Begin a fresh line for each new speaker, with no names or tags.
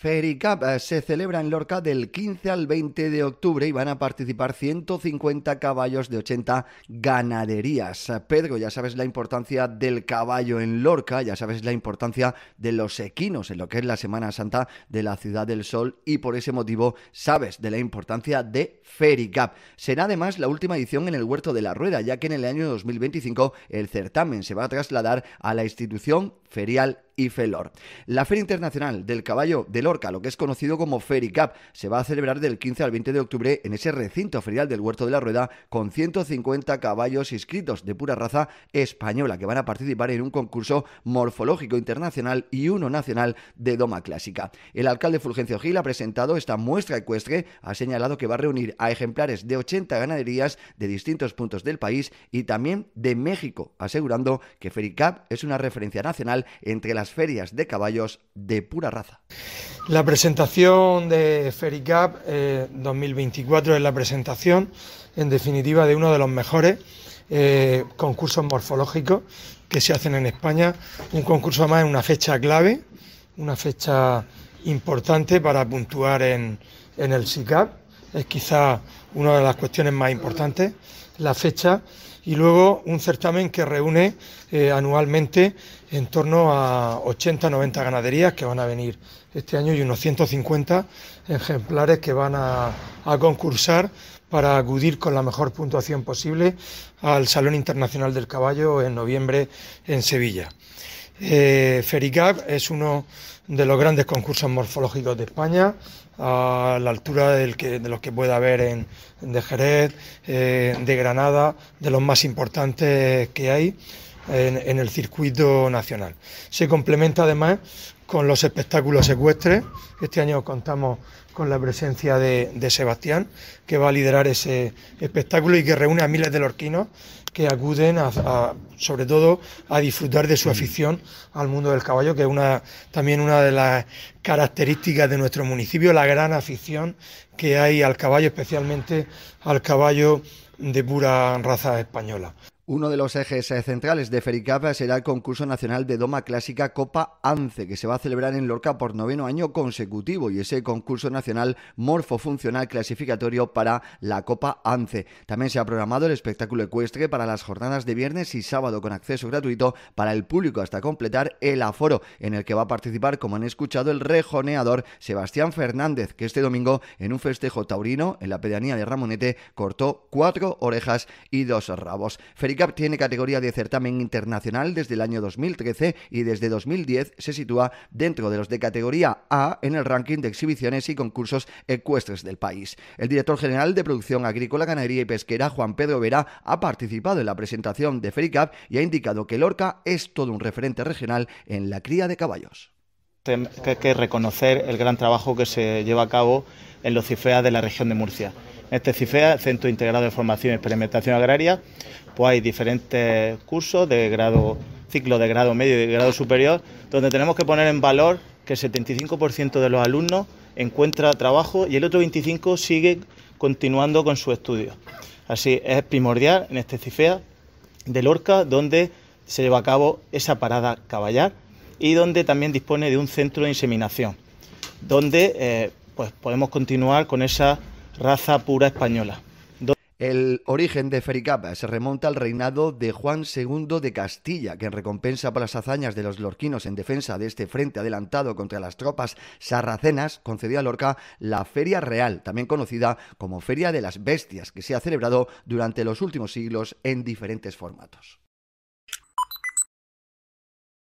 Fericap eh, se celebra en Lorca del 15 al 20 de octubre y van a participar 150 caballos de 80 ganaderías. Pedro, ya sabes la importancia del caballo en Lorca, ya sabes la importancia de los equinos en lo que es la Semana Santa de la Ciudad del Sol y por ese motivo sabes de la importancia de Fericap. Será además la última edición en el Huerto de la Rueda, ya que en el año 2025 el certamen se va a trasladar a la institución ferial y Felor. La Feria Internacional del Caballo de Lorca, lo que es conocido como FeriCap, se va a celebrar del 15 al 20 de octubre en ese recinto ferial del Huerto de la Rueda con 150 caballos inscritos de pura raza española que van a participar en un concurso morfológico internacional y uno nacional de doma clásica. El alcalde Fulgencio Gil ha presentado esta muestra ecuestre, ha señalado que va a reunir a ejemplares de 80 ganaderías de distintos puntos del país y también de México, asegurando que FeriCap es una referencia nacional entre las ferias de caballos de pura raza.
La presentación de Fericap 2024 eh, es la presentación, en definitiva, de uno de los mejores eh, concursos morfológicos que se hacen en España. Un concurso más en una fecha clave, una fecha importante para puntuar en, en el SICAP es quizá una de las cuestiones más importantes, la fecha, y luego un certamen que reúne eh, anualmente en torno a 80-90 ganaderías que van a venir este año y unos 150 ejemplares que van a, a concursar para acudir con la mejor puntuación posible al Salón Internacional del Caballo en noviembre en Sevilla. Eh, es uno de los grandes concursos morfológicos de España, a la altura de los que pueda haber en, de Jerez, eh, de Granada, de los más importantes que hay en, el circuito nacional. Se complementa además con los espectáculos ecuestres. Este año contamos con la presencia de, Sebastián, que va a liderar ese espectáculo y que reúne a miles de lorquinos que acuden, sobre todo, a disfrutar de su mm. afición al mundo del caballo, que es también una de las características de nuestro municipio, la gran afición que hay al caballo, especialmente al caballo de pura raza española.
Uno de los ejes eh, centrales de Fericapa será el concurso nacional de Doma Clásica Copa ANCE, que se va a celebrar en Lorca por noveno año consecutivo, y ese concurso nacional morfofuncional clasificatorio para la Copa ANCE. También se ha programado el espectáculo ecuestre para las jornadas de viernes y sábado, con acceso gratuito para el público hasta completar el aforo, en el que va a participar, como han escuchado, el rejoneador Sebastián Fernández, que este domingo, en un festejo taurino en la pedanía de Ramonete, cortó cuatro orejas y dos rabos. Fericap tiene categoría de certamen internacional desde el año 2013 y desde 2010 se sitúa dentro de los de categoría A en el ranking de exhibiciones y concursos ecuestres del país. El director general de Producción Agrícola, Ganadería y Pesquera, Juan Pedro Vera, ha participado en la presentación de Fericap y ha indicado que Lorca
es todo un referente regional en la cría de caballos. Hay que reconocer el gran trabajo que se lleva a cabo en los CIFEA de la región de Murcia. Este CIFEA, Centro Integrado de Formación y Experimentación Agraria, pues hay diferentes cursos de grado, ciclo de grado medio y de grado superior, donde tenemos que poner en valor que el 75% de los alumnos encuentra trabajo y el otro 25% sigue continuando con su estudio. Así es primordial en este CIFEA de Lorca, donde se lleva a cabo esa parada caballar y donde también dispone de un centro de inseminación, donde eh, pues podemos continuar con esa raza pura española.
El origen de Fericapa se remonta al reinado de Juan II de Castilla, que en recompensa por las hazañas de los lorquinos en defensa de este frente adelantado contra las tropas sarracenas, concedió a Lorca la Feria Real, también conocida como Feria de las Bestias, que se ha celebrado durante los últimos siglos en diferentes formatos.